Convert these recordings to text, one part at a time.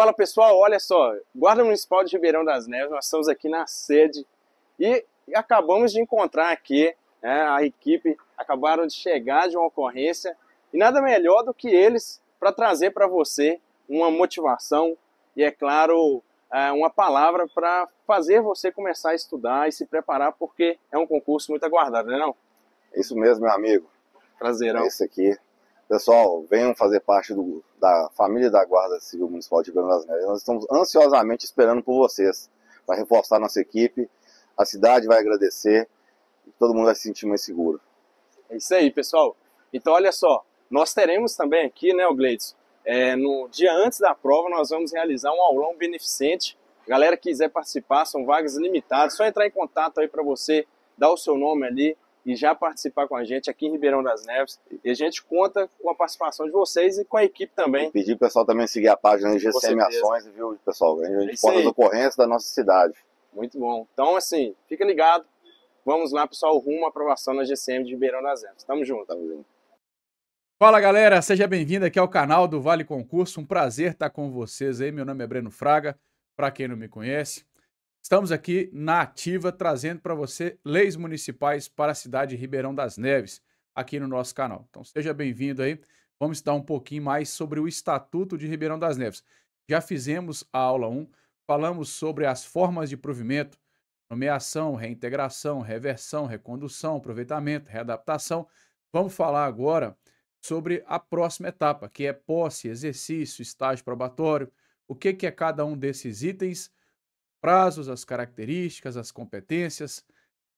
Fala pessoal, olha só, Guarda Municipal de Ribeirão das Neves, nós estamos aqui na sede e acabamos de encontrar aqui né, a equipe, acabaram de chegar de uma ocorrência e nada melhor do que eles para trazer para você uma motivação e, é claro, é, uma palavra para fazer você começar a estudar e se preparar, porque é um concurso muito aguardado, é não? Isso mesmo, meu amigo. Prazerão. Esse é aqui Pessoal, venham fazer parte do, da família da Guarda Civil Municipal de Belo das Neves. Nós estamos ansiosamente esperando por vocês para reforçar nossa equipe. A cidade vai agradecer e todo mundo vai se sentir mais seguro. É isso aí, pessoal. Então, olha só, nós teremos também aqui, né, o Gleidson, é, no dia antes da prova nós vamos realizar um aulão beneficente. galera que quiser participar, são vagas limitadas, só entrar em contato aí para você, dar o seu nome ali, e já participar com a gente aqui em Ribeirão das Neves. E a gente conta com a participação de vocês e com a equipe também. E pedir o pessoal também seguir a página GCM Ações, viu, pessoal? A gente é conta as ocorrências da nossa cidade. Muito bom. Então, assim, fica ligado. Vamos lá, pessoal, rumo à aprovação na GCM de Ribeirão das Neves. Tamo junto. Tamo junto. Fala galera, seja bem-vindo aqui ao canal do Vale Concurso. Um prazer estar com vocês aí. Meu nome é Breno Fraga. Para quem não me conhece, Estamos aqui na Ativa trazendo para você leis municipais para a cidade de Ribeirão das Neves, aqui no nosso canal. Então seja bem-vindo aí. Vamos estudar um pouquinho mais sobre o Estatuto de Ribeirão das Neves. Já fizemos a aula 1, falamos sobre as formas de provimento, nomeação, reintegração, reversão, recondução, aproveitamento, readaptação. Vamos falar agora sobre a próxima etapa, que é posse, exercício, estágio probatório, o que, que é cada um desses itens prazos, as características, as competências.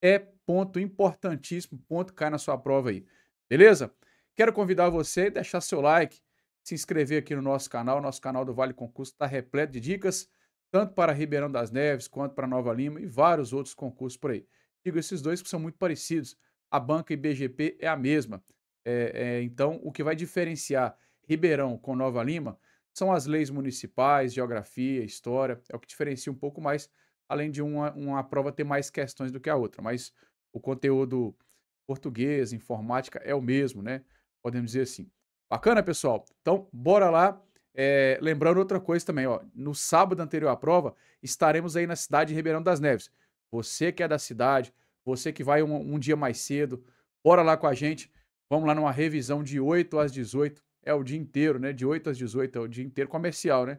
É ponto importantíssimo, ponto que cai na sua prova aí. Beleza? Quero convidar você a deixar seu like, se inscrever aqui no nosso canal. Nosso canal do Vale Concurso está repleto de dicas, tanto para Ribeirão das Neves quanto para Nova Lima e vários outros concursos por aí. Digo esses dois que são muito parecidos. A banca IBGP é a mesma. É, é, então, o que vai diferenciar Ribeirão com Nova Lima são as leis municipais, geografia, história, é o que diferencia um pouco mais, além de uma, uma prova ter mais questões do que a outra. Mas o conteúdo português, informática, é o mesmo, né? Podemos dizer assim. Bacana, pessoal? Então, bora lá. É, lembrando outra coisa também, ó, no sábado anterior à prova, estaremos aí na cidade de Ribeirão das Neves. Você que é da cidade, você que vai um, um dia mais cedo, bora lá com a gente. Vamos lá numa revisão de 8 às 18 é o dia inteiro, né? De 8 às 18 é o dia inteiro comercial, né?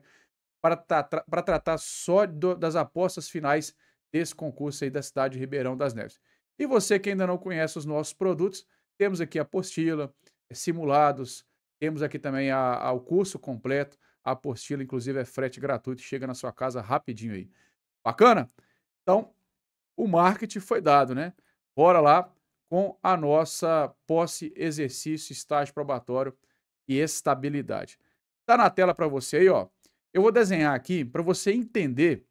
Para, tra para tratar só do, das apostas finais desse concurso aí da cidade de Ribeirão das Neves. E você que ainda não conhece os nossos produtos, temos aqui a apostila, é, simulados, temos aqui também a, a, o curso completo, a apostila, inclusive é frete gratuito, chega na sua casa rapidinho aí. Bacana? Então, o marketing foi dado, né? Bora lá com a nossa posse, exercício, estágio probatório e estabilidade. Está na tela para você aí, ó. Eu vou desenhar aqui para você entender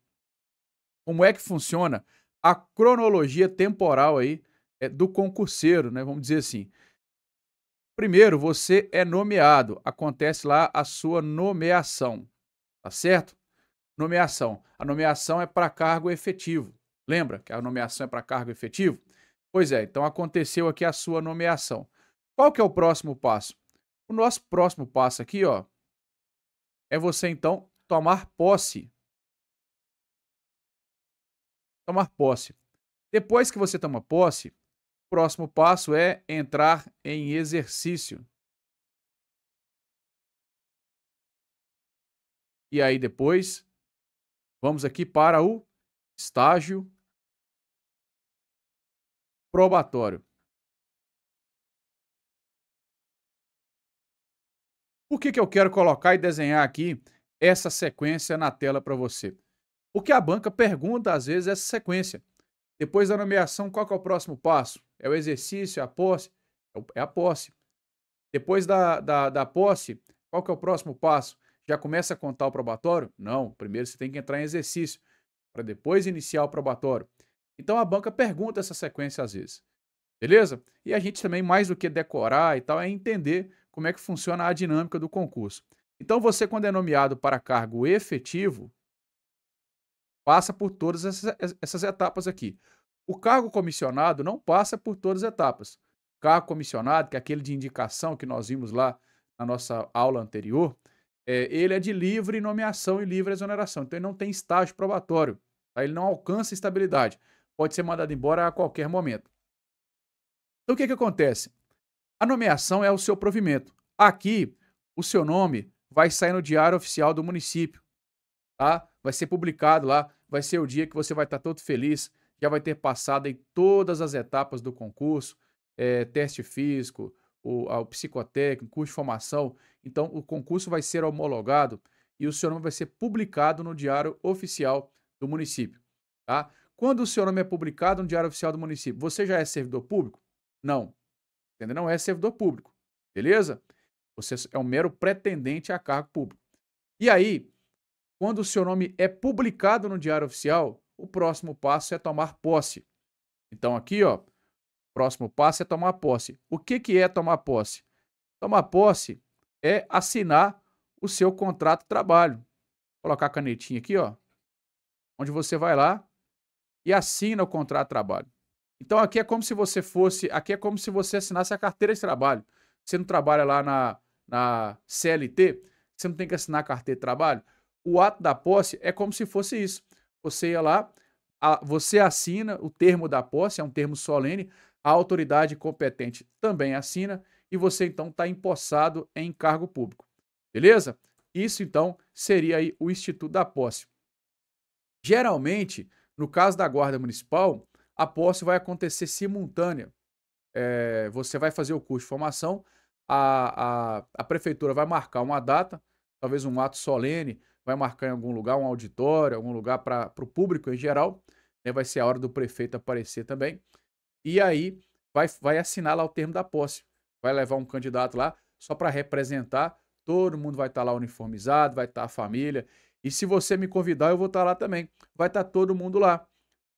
como é que funciona a cronologia temporal aí é, do concurseiro, né? Vamos dizer assim. Primeiro, você é nomeado. Acontece lá a sua nomeação, tá certo? Nomeação. A nomeação é para cargo efetivo. Lembra que a nomeação é para cargo efetivo? Pois é, então aconteceu aqui a sua nomeação. Qual que é o próximo passo? O nosso próximo passo aqui, ó, é você então tomar posse. Tomar posse. Depois que você toma posse, o próximo passo é entrar em exercício. E aí depois, vamos aqui para o estágio probatório. Por que, que eu quero colocar e desenhar aqui essa sequência na tela para você? Porque a banca pergunta, às vezes, é essa sequência. Depois da nomeação, qual é o próximo passo? É o exercício, é a posse? É, é a posse. Depois da, da, da posse, qual é o próximo passo? Já começa a contar o probatório? Não, primeiro você tem que entrar em exercício, para depois iniciar o probatório. Então a banca pergunta essa sequência às vezes. Beleza? E a gente também, mais do que decorar e tal, é entender como é que funciona a dinâmica do concurso. Então, você, quando é nomeado para cargo efetivo, passa por todas essas, eh, essas etapas aqui. O cargo comissionado não passa por todas as etapas. O cargo comissionado, que é aquele de indicação que nós vimos lá na nossa aula anterior, é, ele é de livre nomeação e livre exoneração. Então, ele não tem estágio probatório. Tá? Ele não alcança estabilidade. Pode ser mandado embora a qualquer momento. Então, o que, que acontece? A nomeação é o seu provimento. Aqui, o seu nome vai sair no Diário Oficial do município, tá? Vai ser publicado lá, vai ser o dia que você vai estar todo feliz, já vai ter passado em todas as etapas do concurso, é, teste físico, o, a, o psicotécnico, curso de formação. Então, o concurso vai ser homologado e o seu nome vai ser publicado no Diário Oficial do município, tá? Quando o seu nome é publicado no Diário Oficial do município, você já é servidor público? Não. Entendeu? Não é servidor público. Beleza? Você é um mero pretendente a cargo público. E aí, quando o seu nome é publicado no Diário Oficial, o próximo passo é tomar posse. Então aqui, ó, próximo passo é tomar posse. O que, que é tomar posse? Tomar posse é assinar o seu contrato de trabalho. Vou colocar a canetinha aqui, ó, onde você vai lá e assina o contrato de trabalho. Então aqui é como se você fosse, aqui é como se você assinasse a carteira de trabalho. Você não trabalha lá na, na CLT, você não tem que assinar a carteira de trabalho. O ato da posse é como se fosse isso. Você ia lá, a, você assina o termo da posse, é um termo solene, a autoridade competente também assina e você então está empossado em cargo público. Beleza? Isso então seria aí o Instituto da Posse. Geralmente, no caso da Guarda Municipal, a posse vai acontecer simultânea. É, você vai fazer o curso de formação, a, a, a prefeitura vai marcar uma data, talvez um ato solene, vai marcar em algum lugar, um auditório, algum lugar para o público em geral. Né? Vai ser a hora do prefeito aparecer também. E aí vai, vai assinar lá o termo da posse. Vai levar um candidato lá só para representar. Todo mundo vai estar tá lá uniformizado, vai estar tá a família. E se você me convidar, eu vou estar tá lá também. Vai estar tá todo mundo lá.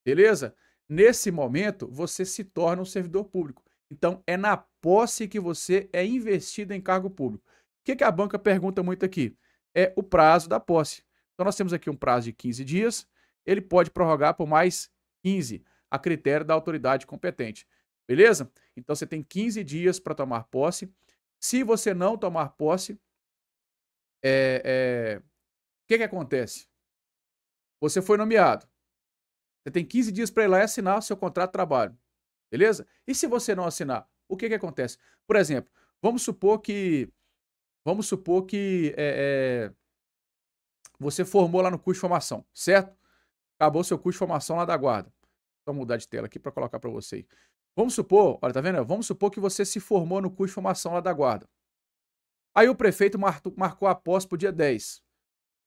Beleza? Nesse momento, você se torna um servidor público. Então, é na posse que você é investido em cargo público. O que, que a banca pergunta muito aqui? É o prazo da posse. Então, nós temos aqui um prazo de 15 dias. Ele pode prorrogar por mais 15, a critério da autoridade competente. Beleza? Então, você tem 15 dias para tomar posse. Se você não tomar posse, é, é... o que, que acontece? Você foi nomeado. Você tem 15 dias para ir lá e assinar o seu contrato de trabalho. Beleza? E se você não assinar, o que, que acontece? Por exemplo, vamos supor que. Vamos supor que é, é, você formou lá no curso de formação, certo? Acabou seu curso de formação lá da guarda. Vou mudar de tela aqui para colocar para você. Vamos supor, olha, tá vendo? Vamos supor que você se formou no curso de formação lá da guarda. Aí o prefeito marcou a posse para o dia 10.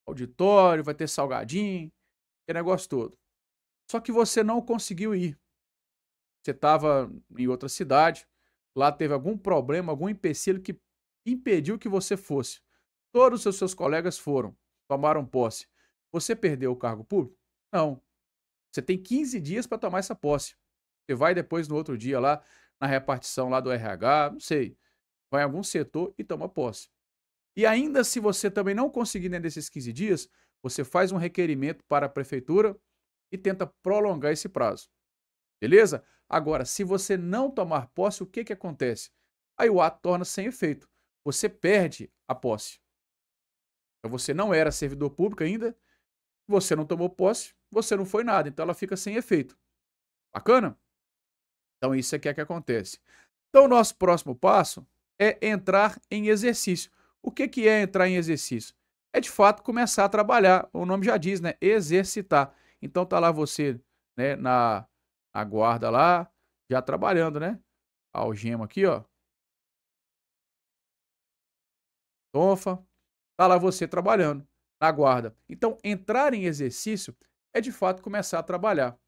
Auditório, vai ter salgadinho, que negócio todo. Só que você não conseguiu ir. Você estava em outra cidade, lá teve algum problema, algum empecilho que impediu que você fosse. Todos os seus colegas foram, tomaram posse. Você perdeu o cargo público? Não. Você tem 15 dias para tomar essa posse. Você vai depois no outro dia lá na repartição lá do RH, não sei. Vai em algum setor e toma posse. E ainda se você também não conseguir dentro né, desses 15 dias, você faz um requerimento para a prefeitura e tenta prolongar esse prazo. Beleza? Agora, se você não tomar posse, o que, que acontece? Aí o ato torna sem efeito. Você perde a posse. Então você não era servidor público ainda, você não tomou posse, você não foi nada, então ela fica sem efeito. Bacana? Então isso é que é que acontece. Então o nosso próximo passo é entrar em exercício. O que, que é entrar em exercício? É de fato começar a trabalhar, o nome já diz, né? Exercitar. Então tá lá você, né, na, na guarda lá, já trabalhando, né? A algema aqui, ó. Tonfa. Tá lá você trabalhando na guarda. Então, entrar em exercício é de fato começar a trabalhar.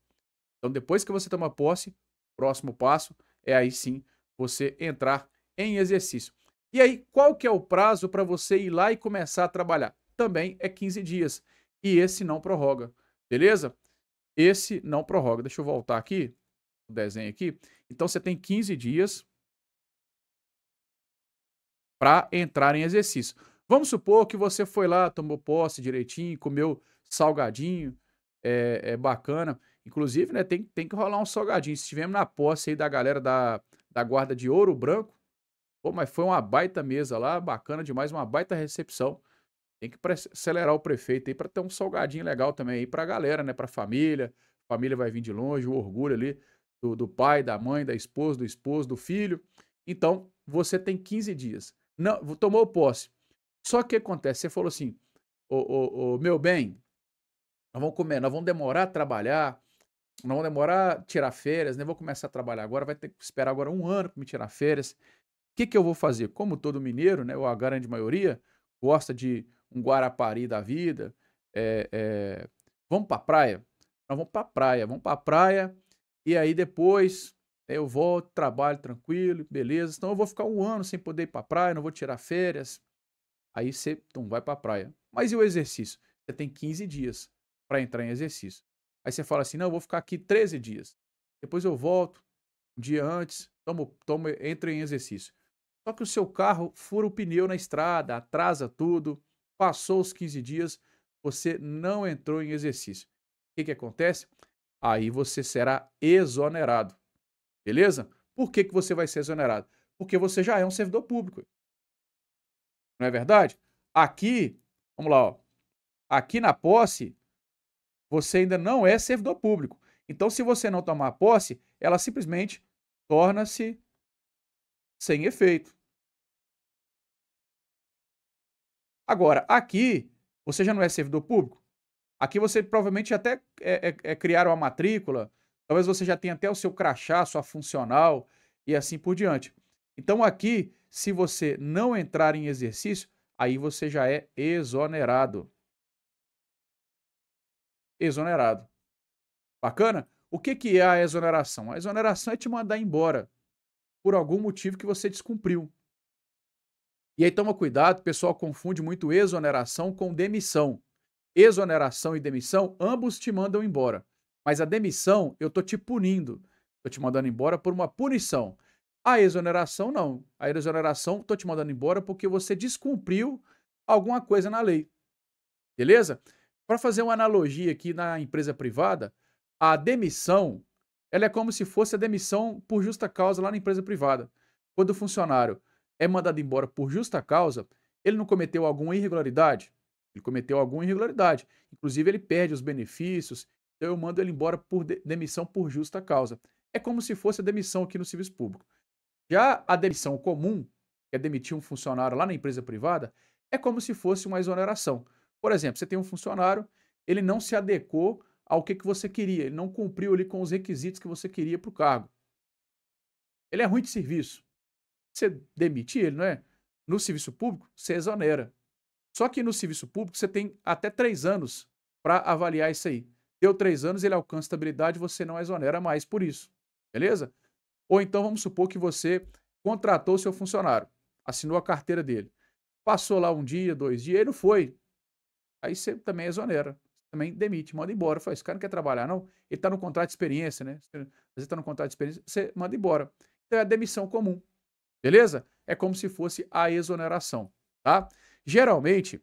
Então, depois que você toma posse, próximo passo é aí sim você entrar em exercício. E aí, qual que é o prazo para você ir lá e começar a trabalhar? Também é 15 dias. E esse não prorroga. Beleza? Esse não prorroga. Deixa eu voltar aqui, o desenho aqui. Então você tem 15 dias para entrar em exercício. Vamos supor que você foi lá, tomou posse direitinho, comeu salgadinho, é, é bacana. Inclusive, né, tem, tem que rolar um salgadinho. Se estivermos na posse aí da galera da, da guarda de ouro branco. Pô, mas foi uma baita mesa lá, bacana demais, uma baita recepção. Tem que acelerar o prefeito aí para ter um salgadinho legal também aí para a galera, né? Para a família. família vai vir de longe, o orgulho ali do, do pai, da mãe, da esposa, do esposo, do filho. Então, você tem 15 dias. Não, tomou posse. Só que acontece, você falou assim, ô, ô, ô, meu bem, nós vamos comer, nós vamos demorar a trabalhar, nós vamos demorar a tirar férias, né? Vou começar a trabalhar agora, vai ter que esperar agora um ano para me tirar férias. O que, que eu vou fazer? Como todo mineiro, né, ou a grande maioria, gosta de um Guarapari da vida. É, é, vamos pra praia? Nós vamos pra praia, vamos pra praia. E aí depois eu volto, trabalho tranquilo, beleza. Então eu vou ficar um ano sem poder ir pra praia, não vou tirar férias. Aí você então, vai pra praia. Mas e o exercício? Você tem 15 dias para entrar em exercício. Aí você fala assim: não, eu vou ficar aqui 13 dias. Depois eu volto, um dia antes, tomo, tomo, entro em exercício. Só que o seu carro fura o pneu na estrada, atrasa tudo passou os 15 dias, você não entrou em exercício. O que, que acontece? Aí você será exonerado. Beleza? Por que, que você vai ser exonerado? Porque você já é um servidor público. Não é verdade? Aqui, vamos lá, ó. aqui na posse, você ainda não é servidor público. Então, se você não tomar posse, ela simplesmente torna-se sem efeito. Agora, aqui, você já não é servidor público? Aqui você provavelmente até é, é, é matrícula, talvez você já tenha até o seu crachá, sua funcional e assim por diante. Então aqui, se você não entrar em exercício, aí você já é exonerado. Exonerado. Bacana? O que, que é a exoneração? A exoneração é te mandar embora por algum motivo que você descumpriu. E aí toma cuidado, o pessoal confunde muito exoneração com demissão. Exoneração e demissão, ambos te mandam embora. Mas a demissão, eu tô te punindo. Tô te mandando embora por uma punição. A exoneração, não. A exoneração, tô te mandando embora porque você descumpriu alguma coisa na lei. Beleza? Para fazer uma analogia aqui na empresa privada, a demissão, ela é como se fosse a demissão por justa causa lá na empresa privada. Quando o funcionário é mandado embora por justa causa, ele não cometeu alguma irregularidade? Ele cometeu alguma irregularidade. Inclusive, ele perde os benefícios, então eu mando ele embora por demissão por justa causa. É como se fosse a demissão aqui no serviço público. Já a demissão comum, que é demitir um funcionário lá na empresa privada, é como se fosse uma exoneração. Por exemplo, você tem um funcionário, ele não se adequou ao que, que você queria, ele não cumpriu ali com os requisitos que você queria para o cargo. Ele é ruim de serviço você demite ele, não é? No serviço público, você exonera. Só que no serviço público, você tem até três anos para avaliar isso aí. Deu três anos, ele alcança estabilidade, você não exonera mais por isso. Beleza? Ou então, vamos supor que você contratou seu funcionário, assinou a carteira dele. Passou lá um dia, dois dias, ele não foi. Aí você também exonera também demite, manda embora. Fala, esse cara não quer trabalhar, não. Ele está no contrato de experiência, né? Mas ele está no contrato de experiência, você manda embora. Então é a demissão comum. Beleza? É como se fosse a exoneração, tá? Geralmente,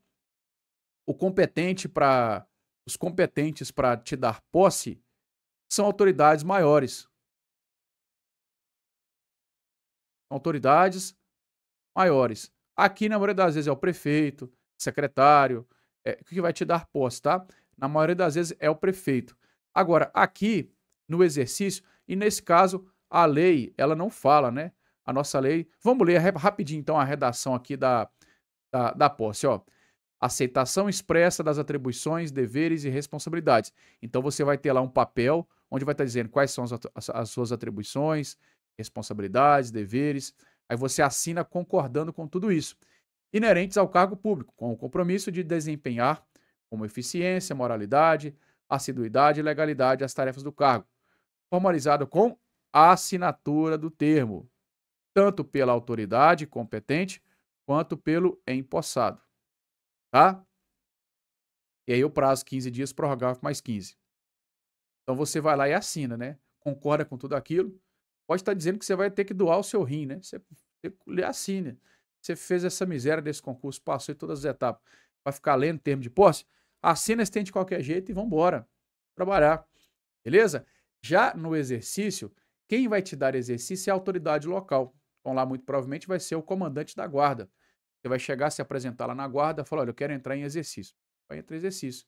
o competente para os competentes para te dar posse são autoridades maiores. Autoridades maiores. Aqui, na maioria das vezes, é o prefeito, secretário, é, que vai te dar posse, tá? Na maioria das vezes é o prefeito. Agora, aqui, no exercício, e nesse caso, a lei, ela não fala, né? a nossa lei. Vamos ler rapidinho, então, a redação aqui da, da, da posse, ó. Aceitação expressa das atribuições, deveres e responsabilidades. Então, você vai ter lá um papel onde vai estar tá dizendo quais são as, as, as suas atribuições, responsabilidades, deveres. Aí você assina concordando com tudo isso. Inerentes ao cargo público, com o compromisso de desempenhar como eficiência, moralidade, assiduidade e legalidade as tarefas do cargo, formalizado com a assinatura do termo tanto pela autoridade competente quanto pelo empossado. Tá? E aí o prazo 15 dias prorrogável mais 15. Então você vai lá e assina, né? Concorda com tudo aquilo. Pode estar dizendo que você vai ter que doar o seu rim, né? Você, você assina. Você fez essa miséria desse concurso, passou em todas as etapas. Vai ficar lendo termo de posse? Assina esse de qualquer jeito e vambora. Trabalhar. Beleza? Já no exercício, quem vai te dar exercício é a autoridade local. Então lá muito provavelmente vai ser o comandante da guarda. Você vai chegar, se apresentar lá na guarda, falar, olha, eu quero entrar em exercício. Vai entrar em exercício.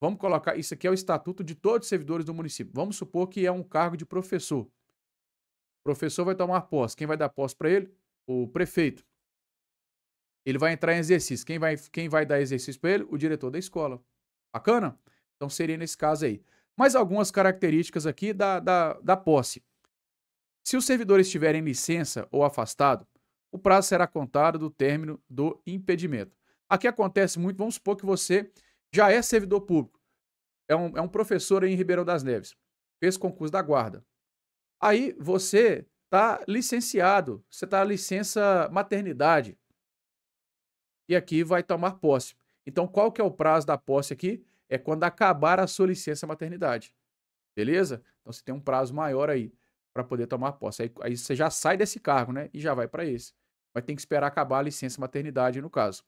Vamos colocar, isso aqui é o estatuto de todos os servidores do município. Vamos supor que é um cargo de professor. O professor vai tomar posse. Quem vai dar posse para ele? O prefeito. Ele vai entrar em exercício. Quem vai, quem vai dar exercício para ele? O diretor da escola. Bacana? Então seria nesse caso aí. Mais algumas características aqui da, da, da posse. Se o servidor estiver em licença ou afastado, o prazo será contado do término do impedimento. Aqui acontece muito, vamos supor que você já é servidor público, é um, é um professor em Ribeirão das Neves, fez concurso da guarda. Aí você está licenciado, você está licença maternidade. E aqui vai tomar posse. Então, qual que é o prazo da posse aqui? É quando acabar a sua licença maternidade. Beleza? Então, você tem um prazo maior aí para poder tomar posse. Aí, aí, você já sai desse cargo, né? E já vai para esse. Mas tem que esperar acabar a licença maternidade, no caso.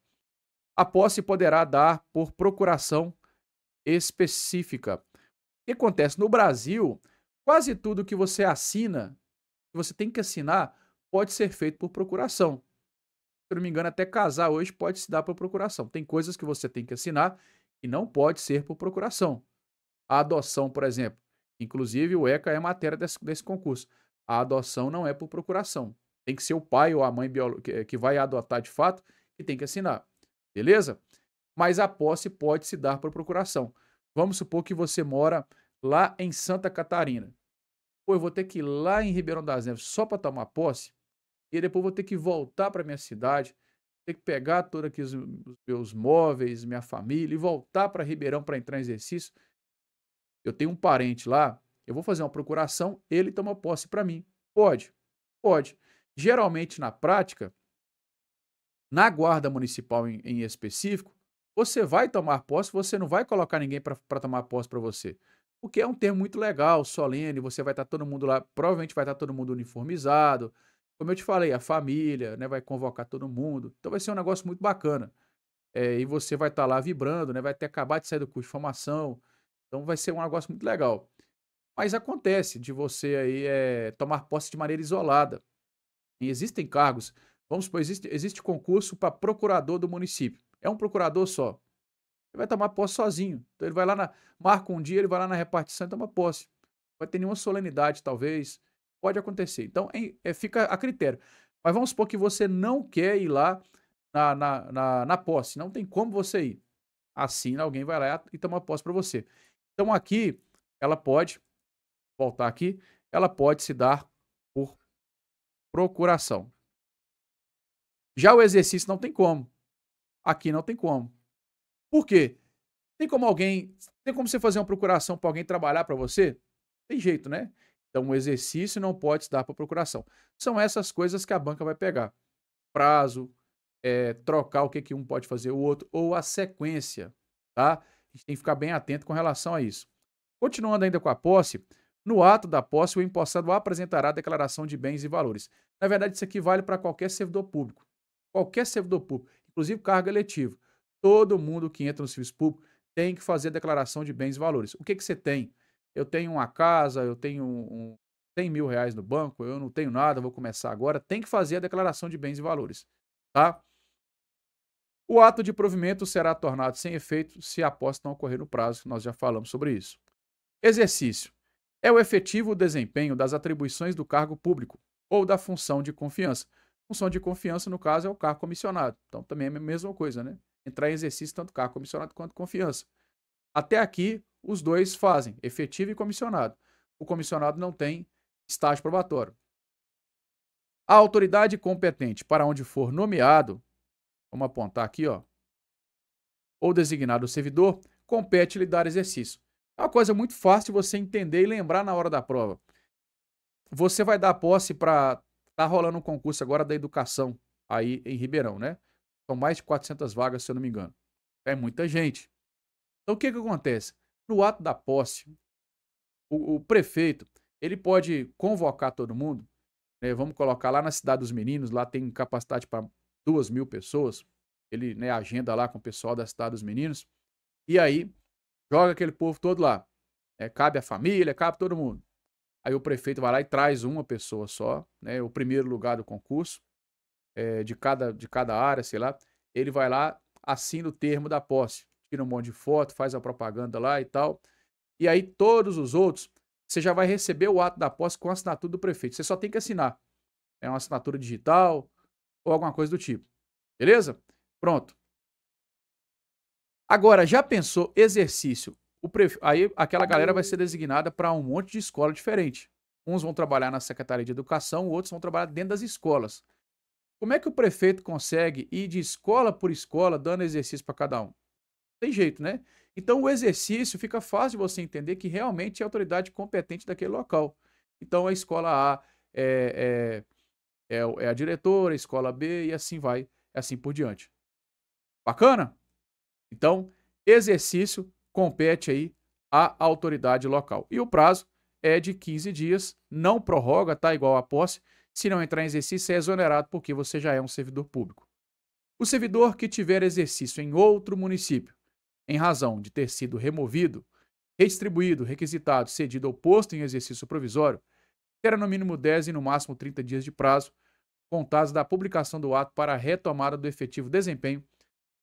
A posse poderá dar por procuração específica. O que acontece? No Brasil, quase tudo que você assina, que você tem que assinar, pode ser feito por procuração. Se não me engano, até casar hoje pode se dar por procuração. Tem coisas que você tem que assinar e não pode ser por procuração. A adoção, por exemplo. Inclusive, o ECA é matéria desse, desse concurso. A adoção não é por procuração. Tem que ser o pai ou a mãe que, que vai adotar de fato e tem que assinar. Beleza? Mas a posse pode se dar por procuração. Vamos supor que você mora lá em Santa Catarina. Pô, eu vou ter que ir lá em Ribeirão das Neves só para tomar posse e depois vou ter que voltar para minha cidade, ter que pegar todos aqui os meus móveis, minha família e voltar para Ribeirão para entrar em exercício eu tenho um parente lá, eu vou fazer uma procuração, ele toma posse para mim. Pode, pode. Geralmente, na prática, na guarda municipal em, em específico, você vai tomar posse, você não vai colocar ninguém para tomar posse para você. O que é um termo muito legal, solene, você vai estar tá todo mundo lá, provavelmente vai estar tá todo mundo uniformizado. Como eu te falei, a família, né, vai convocar todo mundo. Então vai ser um negócio muito bacana. É, e você vai estar tá lá vibrando, né, vai até acabar de sair do curso de formação, então vai ser um negócio muito legal. Mas acontece de você aí é, tomar posse de maneira isolada. E existem cargos. Vamos supor, existe, existe concurso para procurador do município. É um procurador só. Ele vai tomar posse sozinho. Então ele vai lá na. Marca um dia, ele vai lá na repartição e toma posse. Vai ter nenhuma solenidade, talvez. Pode acontecer. Então é, é, fica a critério. Mas vamos supor que você não quer ir lá na, na, na, na posse. Não tem como você ir. Assina, alguém vai lá e toma posse para você. Então aqui ela pode voltar aqui, ela pode se dar por procuração. Já o exercício não tem como. Aqui não tem como. Por quê? Tem como alguém, tem como você fazer uma procuração para alguém trabalhar para você? Tem jeito, né? Então o exercício não pode se dar para procuração. São essas coisas que a banca vai pegar. Prazo, é, trocar o que, que um pode fazer o outro, ou a sequência, tá? A gente tem que ficar bem atento com relação a isso. Continuando ainda com a posse, no ato da posse, o empossado apresentará a declaração de bens e valores. Na verdade, isso aqui vale para qualquer servidor público. Qualquer servidor público, inclusive cargo eletivo. Todo mundo que entra no serviço público tem que fazer a declaração de bens e valores. O que, que você tem? Eu tenho uma casa, eu tenho um, 100 mil reais no banco, eu não tenho nada, vou começar agora. Tem que fazer a declaração de bens e valores, tá? O ato de provimento será tornado sem efeito se a aposta não ocorrer no prazo, que nós já falamos sobre isso. Exercício. É o efetivo desempenho das atribuições do cargo público ou da função de confiança. Função de confiança, no caso, é o cargo comissionado. Então, também é a mesma coisa, né? Entrar em exercício tanto cargo comissionado quanto confiança. Até aqui, os dois fazem, efetivo e comissionado. O comissionado não tem estágio probatório. A autoridade competente para onde for nomeado vamos apontar aqui, ó, ou designado servidor, compete-lhe dar exercício. É uma coisa muito fácil você entender e lembrar na hora da prova. Você vai dar posse para... Tá rolando um concurso agora da educação aí em Ribeirão, né? São mais de 400 vagas, se eu não me engano. É muita gente. Então, o que, que acontece? No ato da posse, o, o prefeito ele pode convocar todo mundo. Né? Vamos colocar lá na Cidade dos Meninos, lá tem capacidade para duas mil pessoas. Ele né, agenda lá com o pessoal da cidade dos meninos. E aí, joga aquele povo todo lá. É, cabe a família, cabe todo mundo. Aí o prefeito vai lá e traz uma pessoa só, né, o primeiro lugar do concurso, é, de, cada, de cada área, sei lá. Ele vai lá, assina o termo da posse, tira um monte de foto, faz a propaganda lá e tal. E aí todos os outros, você já vai receber o ato da posse com a assinatura do prefeito. Você só tem que assinar. É uma assinatura digital, ou alguma coisa do tipo. Beleza? Pronto. Agora, já pensou exercício? Aí aquela galera vai ser designada para um monte de escola diferente. Uns vão trabalhar na Secretaria de Educação, outros vão trabalhar dentro das escolas. Como é que o prefeito consegue ir de escola por escola dando exercício para cada um? Tem jeito, né? Então o exercício fica fácil de você entender que realmente é a autoridade competente daquele local. Então a escola A é, é, é, é a diretora, a escola B e assim vai, assim por diante. Bacana? Então, exercício compete aí à autoridade local. E o prazo é de 15 dias, não prorroga, tá? Igual a posse. Se não entrar em exercício, é exonerado porque você já é um servidor público. O servidor que tiver exercício em outro município, em razão de ter sido removido, redistribuído, requisitado, cedido ou posto em exercício provisório, terá no mínimo 10 e no máximo 30 dias de prazo contados da publicação do ato para a retomada do efetivo desempenho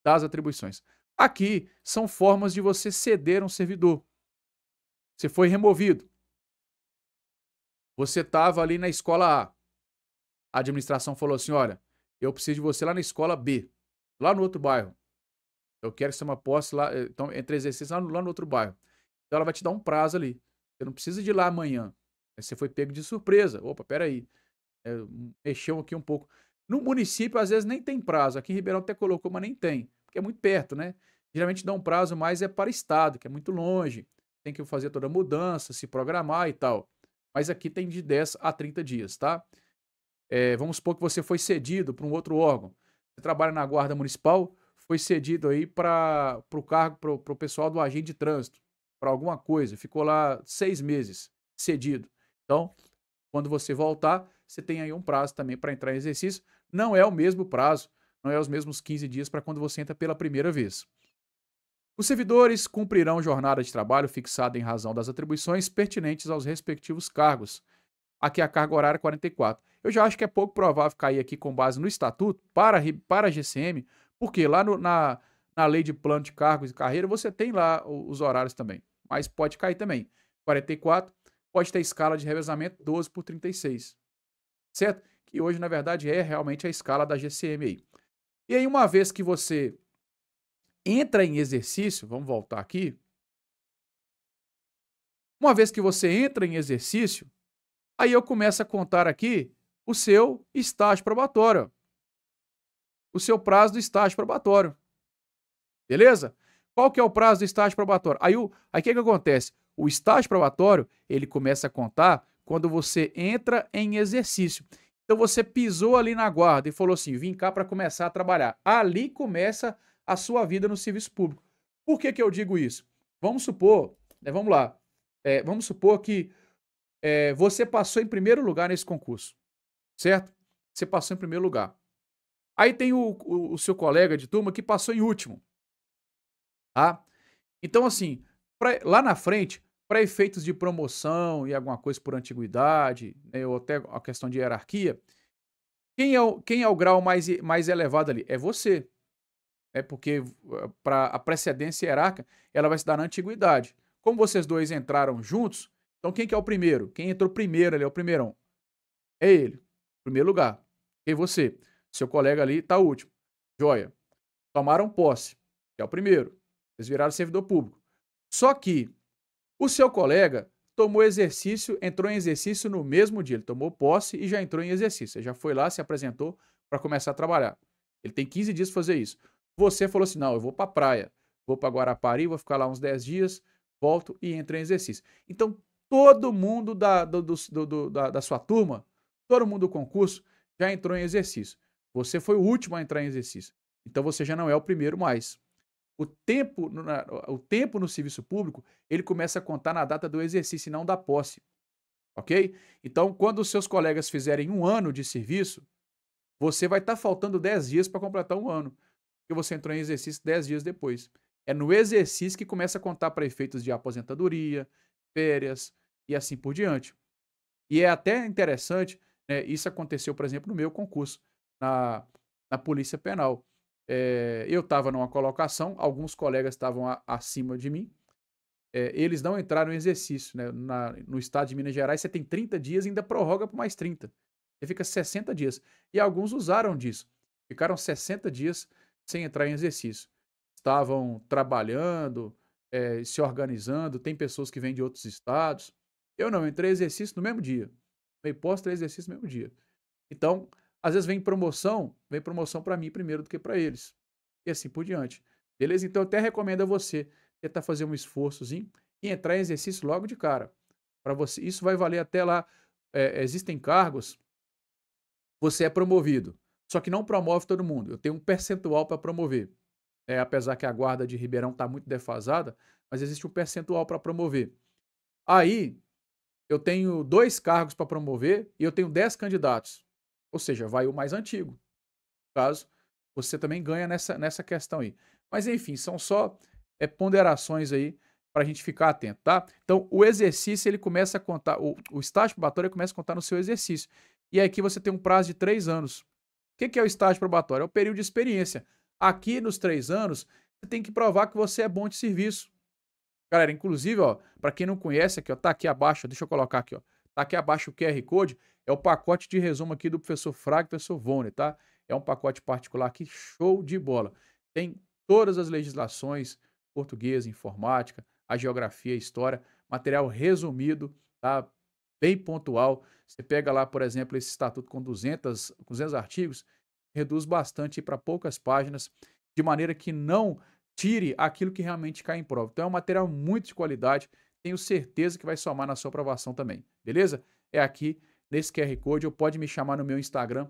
das atribuições. Aqui são formas de você ceder um servidor. Você foi removido. Você estava ali na escola A. A administração falou assim: olha, eu preciso de você lá na escola B, lá no outro bairro. Eu quero que você uma posse lá, então, entre exercícios lá no, lá no outro bairro. Então ela vai te dar um prazo ali. Você não precisa de ir lá amanhã. Aí você foi pego de surpresa. Opa, peraí. aí é, mexeu aqui um pouco. No município, às vezes, nem tem prazo. Aqui em Ribeirão até colocou, mas nem tem, porque é muito perto, né? Geralmente dá um prazo, mas é para estado, que é muito longe. Tem que fazer toda a mudança, se programar e tal. Mas aqui tem de 10 a 30 dias, tá? É, vamos supor que você foi cedido para um outro órgão. Você trabalha na Guarda Municipal, foi cedido aí para o cargo, para o pessoal do agente de trânsito, para alguma coisa. Ficou lá seis meses cedido. Então, quando você voltar, você tem aí um prazo também para entrar em exercício. Não é o mesmo prazo, não é os mesmos 15 dias para quando você entra pela primeira vez. Os servidores cumprirão jornada de trabalho fixada em razão das atribuições pertinentes aos respectivos cargos. Aqui é a carga horária é 44. Eu já acho que é pouco provável cair aqui com base no estatuto para, para a GCM, porque lá no, na, na lei de plano de cargos e carreira você tem lá os horários também. Mas pode cair também. 44 pode ter escala de revezamento 12 por 36 certo? Que hoje, na verdade, é realmente a escala da GCMI. E aí, uma vez que você entra em exercício, vamos voltar aqui. Uma vez que você entra em exercício, aí eu começo a contar aqui o seu estágio probatório. O seu prazo do estágio probatório. Beleza? Qual que é o prazo do estágio probatório? Aí o aí que, que acontece? O estágio probatório, ele começa a contar quando você entra em exercício. Então você pisou ali na guarda e falou assim: vim cá para começar a trabalhar. Ali começa a sua vida no serviço público. Por que, que eu digo isso? Vamos supor, né, vamos lá, é, vamos supor que é, você passou em primeiro lugar nesse concurso, certo? Você passou em primeiro lugar. Aí tem o, o, o seu colega de turma que passou em último, tá? Então, assim, pra, lá na frente, para efeitos de promoção e alguma coisa por antiguidade, né, ou até a questão de hierarquia, quem é o, quem é o grau mais, mais elevado ali? É você. É porque eh, para a precedência hierárquica, ela vai se dar na antiguidade. Como vocês dois entraram juntos, então quem que é o primeiro? Quem entrou primeiro ali é o primeirão. É ele. Primeiro lugar. E você? Seu colega ali está último. Joia. Tomaram posse. Que é o primeiro. Vocês viraram servidor público. Só que o seu colega tomou exercício, entrou em exercício no mesmo dia. Ele tomou posse e já entrou em exercício. Ele já foi lá, se apresentou para começar a trabalhar. Ele tem 15 dias para fazer isso. Você falou assim: não, eu vou para a praia, vou para Guarapari, vou ficar lá uns 10 dias, volto e entro em exercício. Então, todo mundo da, do, do, do, da, da sua turma, todo mundo do concurso, já entrou em exercício. Você foi o último a entrar em exercício. Então, você já não é o primeiro mais. O tempo, o tempo no serviço público, ele começa a contar na data do exercício e não da posse. Ok? Então, quando os seus colegas fizerem um ano de serviço, você vai estar tá faltando 10 dias para completar um ano, porque você entrou em exercício 10 dias depois. É no exercício que começa a contar para efeitos de aposentadoria, férias e assim por diante. E é até interessante, né, isso aconteceu, por exemplo, no meu concurso na, na Polícia Penal. É, eu estava numa colocação, alguns colegas estavam acima de mim. É, eles não entraram em exercício. Né? Na, no estado de Minas Gerais, você tem 30 dias e ainda prorroga por mais 30. Você fica 60 dias. E alguns usaram disso. Ficaram 60 dias sem entrar em exercício. Estavam trabalhando, é, se organizando. Tem pessoas que vêm de outros estados. Eu não entrei em exercício no mesmo dia. Meio pós ter exercício no mesmo dia. Então, às vezes vem promoção, vem promoção para mim primeiro do que para eles. E assim por diante. Beleza? Então eu até recomendo a você tentar fazer um esforçozinho e entrar em exercício logo de cara. Para você, isso vai valer até lá. É, existem cargos, você é promovido, só que não promove todo mundo. Eu tenho um percentual para promover. É, apesar que a guarda de Ribeirão está muito defasada, mas existe um percentual para promover. Aí, eu tenho dois cargos para promover e eu tenho dez candidatos. Ou seja, vai o mais antigo. No caso, você também ganha nessa, nessa questão aí. Mas enfim, são só é, ponderações aí para a gente ficar atento, tá? Então, o exercício ele começa a contar, o, o estágio probatório começa a contar no seu exercício. E aqui você tem um prazo de três anos. O que, que é o estágio probatório? É o período de experiência. Aqui nos três anos, você tem que provar que você é bom de serviço. Galera, inclusive, ó, para quem não conhece aqui, ó, tá aqui abaixo, deixa eu colocar aqui, ó. Tá aqui abaixo o QR Code, é o pacote de resumo aqui do professor Fraga e professor Vone, tá? É um pacote particular aqui, show de bola. Tem todas as legislações, portuguesa, informática, a geografia, a história, material resumido, tá? Bem pontual. Você pega lá, por exemplo, esse estatuto com 200, 200 artigos, reduz bastante para poucas páginas, de maneira que não tire aquilo que realmente cai em prova. Então é um material muito de qualidade tenho certeza que vai somar na sua aprovação também, beleza? É aqui nesse QR Code, ou pode me chamar no meu Instagram,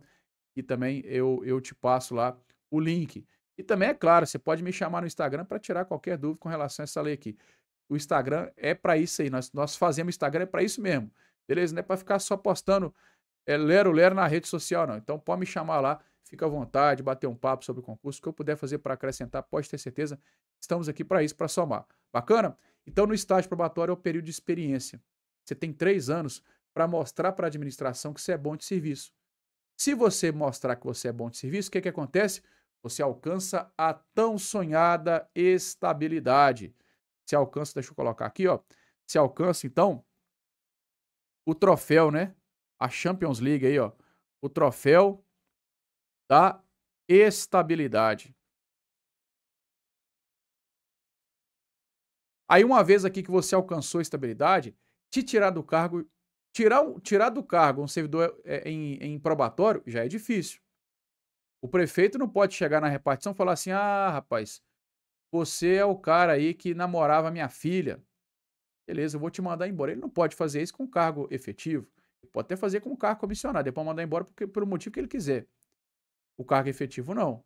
e também eu, eu te passo lá o link. E também, é claro, você pode me chamar no Instagram para tirar qualquer dúvida com relação a essa lei aqui. O Instagram é para isso aí, nós, nós fazemos Instagram é para isso mesmo, beleza? Não é para ficar só postando é, lero lero na rede social, não. Então pode me chamar lá, fica à vontade, bater um papo sobre o concurso, o que eu puder fazer para acrescentar, pode ter certeza, estamos aqui para isso, para somar. Bacana? Então, no estágio probatório é o período de experiência. Você tem três anos para mostrar para a administração que você é bom de serviço. Se você mostrar que você é bom de serviço, o que, que acontece? Você alcança a tão sonhada estabilidade. Se alcança, deixa eu colocar aqui, ó. Se alcança, então, o troféu, né? A Champions League aí, ó. O troféu da estabilidade. Aí, uma vez aqui que você alcançou a estabilidade, te tirar do cargo, tirar, tirar do cargo um servidor é, é, em, em probatório já é difícil. O prefeito não pode chegar na repartição e falar assim: ah, rapaz, você é o cara aí que namorava minha filha. Beleza, eu vou te mandar embora. Ele não pode fazer isso com cargo efetivo. Ele pode até fazer com cargo comissionado, depois mandar embora porque, pelo motivo que ele quiser. O cargo efetivo não.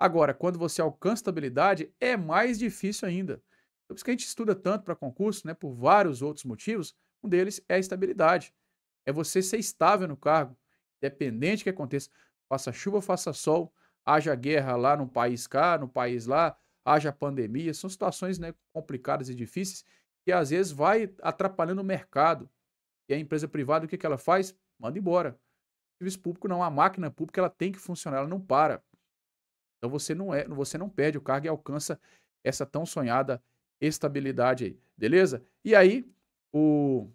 Agora, quando você alcança estabilidade, é mais difícil ainda. Por isso que a gente estuda tanto para concurso, né, por vários outros motivos. Um deles é a estabilidade. É você ser estável no cargo, independente do que aconteça. Faça chuva, faça sol, haja guerra lá no país cá, no país lá, haja pandemia. São situações né, complicadas e difíceis que às vezes vai atrapalhando o mercado. E a empresa privada, o que, que ela faz? Manda embora. O serviço público não, a máquina pública ela tem que funcionar, ela não para. Então você não é, você não perde o cargo e alcança essa tão sonhada estabilidade aí, beleza? E aí, o...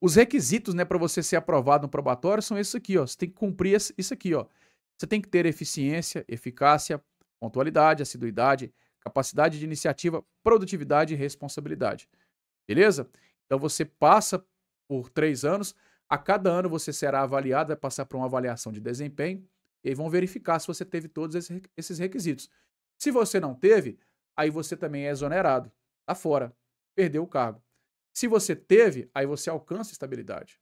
os requisitos né, para você ser aprovado no probatório são esses aqui, ó. Você tem que cumprir isso aqui, ó. Você tem que ter eficiência, eficácia, pontualidade, assiduidade, capacidade de iniciativa, produtividade e responsabilidade. Beleza? Então você passa por três anos. A cada ano você será avaliado, vai passar por uma avaliação de desempenho e vão verificar se você teve todos esses requisitos. Se você não teve, aí você também é exonerado. Está fora. Perdeu o cargo. Se você teve, aí você alcança estabilidade.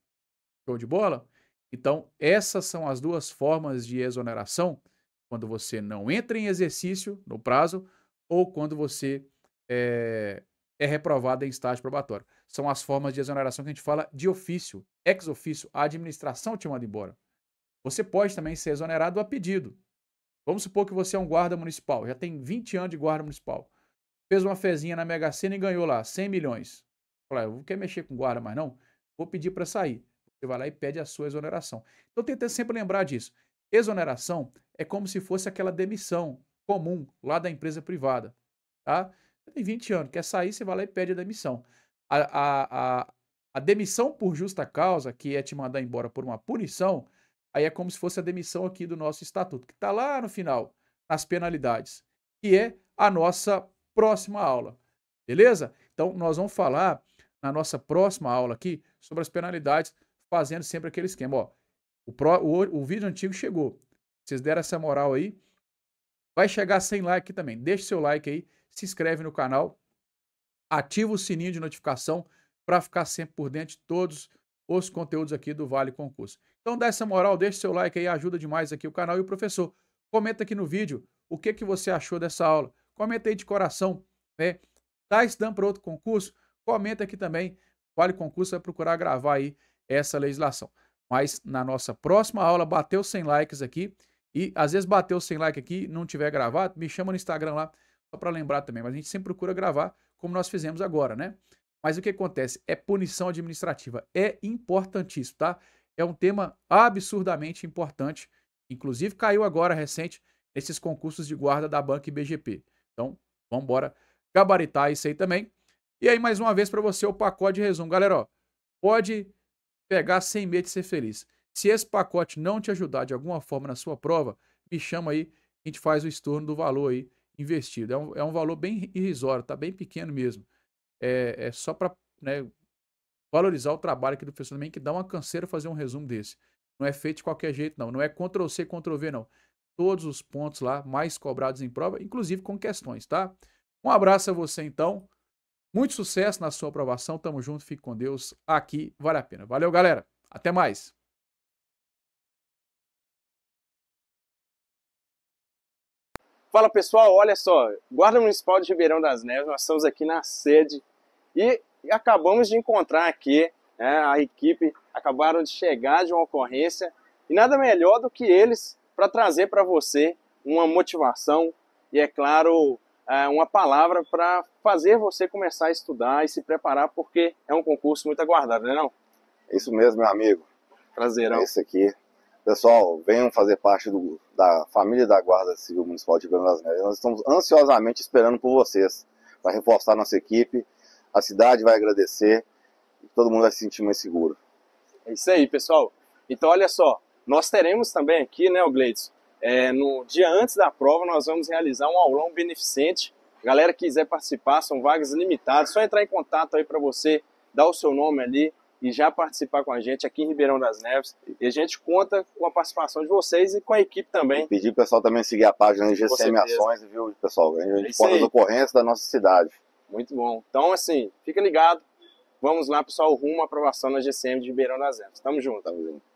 Show de bola? Então, essas são as duas formas de exoneração quando você não entra em exercício no prazo ou quando você é, é reprovado em estágio probatório. São as formas de exoneração que a gente fala de ofício, ex ofício, a administração te manda embora. Você pode também ser exonerado a pedido. Vamos supor que você é um guarda municipal, já tem 20 anos de guarda municipal. Fez uma fezinha na Mega Sena e ganhou lá 100 milhões. Fala, eu não quero mexer com guarda mais não, vou pedir para sair. Você vai lá e pede a sua exoneração. Então tenta sempre lembrar disso. Exoneração é como se fosse aquela demissão comum lá da empresa privada. Tá? Você tem 20 anos, quer sair, você vai lá e pede a demissão. A, a, a, a demissão por justa causa, que é te mandar embora por uma punição, Aí é como se fosse a demissão aqui do nosso estatuto, que está lá no final, nas penalidades, que é a nossa próxima aula. Beleza? Então, nós vamos falar na nossa próxima aula aqui sobre as penalidades, fazendo sempre aquele esquema. Ó, o, pro, o, o vídeo antigo chegou. Vocês deram essa moral aí. Vai chegar sem like aqui também. Deixe seu like aí, se inscreve no canal, ativa o sininho de notificação para ficar sempre por dentro de todos os os conteúdos aqui do Vale Concurso. Então dá essa moral, deixa seu like aí, ajuda demais aqui o canal. E o professor, comenta aqui no vídeo o que, que você achou dessa aula. Comenta aí de coração, né? Tá estudando para outro concurso? Comenta aqui também. Vale Concurso vai procurar gravar aí essa legislação. Mas na nossa próxima aula, bateu 100 likes aqui. E às vezes bateu 100 likes aqui não tiver gravado, me chama no Instagram lá, só para lembrar também. Mas a gente sempre procura gravar, como nós fizemos agora, né? Mas o que acontece? É punição administrativa. É importantíssimo, tá? É um tema absurdamente importante. Inclusive, caiu agora recente nesses concursos de guarda da banca e BGP. Então, vamos embora gabaritar isso aí também. E aí, mais uma vez para você, o pacote de resumo. Galera, ó, pode pegar sem medo de ser feliz. Se esse pacote não te ajudar de alguma forma na sua prova, me chama aí, a gente faz o estorno do valor aí investido. É um, é um valor bem irrisório, tá bem pequeno mesmo é, é só para né, valorizar o trabalho aqui do professor também, que dá uma canseira fazer um resumo desse. Não é feito de qualquer jeito, não. Não é Ctrl-C, Ctrl-V, não. Todos os pontos lá mais cobrados em prova, inclusive com questões, tá? Um abraço a você, então. Muito sucesso na sua aprovação. Tamo junto, fique com Deus. Aqui vale a pena. Valeu, galera. Até mais. Fala pessoal, olha só, Guarda Municipal de Ribeirão das Neves, nós estamos aqui na sede e acabamos de encontrar aqui né, a equipe, acabaram de chegar de uma ocorrência e nada melhor do que eles para trazer para você uma motivação e, é claro, é, uma palavra para fazer você começar a estudar e se preparar, porque é um concurso muito aguardado, né, não? Isso mesmo, meu amigo. Prazerão. É esse aqui. Pessoal, venham fazer parte do, da família da Guarda Civil Municipal de Grande das Neves. Nós estamos ansiosamente esperando por vocês para reforçar nossa equipe a cidade vai agradecer e todo mundo vai se sentir mais seguro. É isso aí, pessoal. Então, olha só, nós teremos também aqui, né, o Gleidson, é, no dia antes da prova, nós vamos realizar um aulão beneficente. galera que quiser participar, são vagas limitadas. Só entrar em contato aí para você, dar o seu nome ali e já participar com a gente aqui em Ribeirão das Neves. E a gente conta com a participação de vocês e com a equipe também. pedir para o pessoal também seguir a página GCM Ações, viu, pessoal? A gente é conta as ocorrências da nossa cidade. Muito bom. Então, assim, fica ligado. Vamos lá, pessoal, rumo à aprovação na GCM de Ribeirão das Eras. Tamo junto. Tamo junto.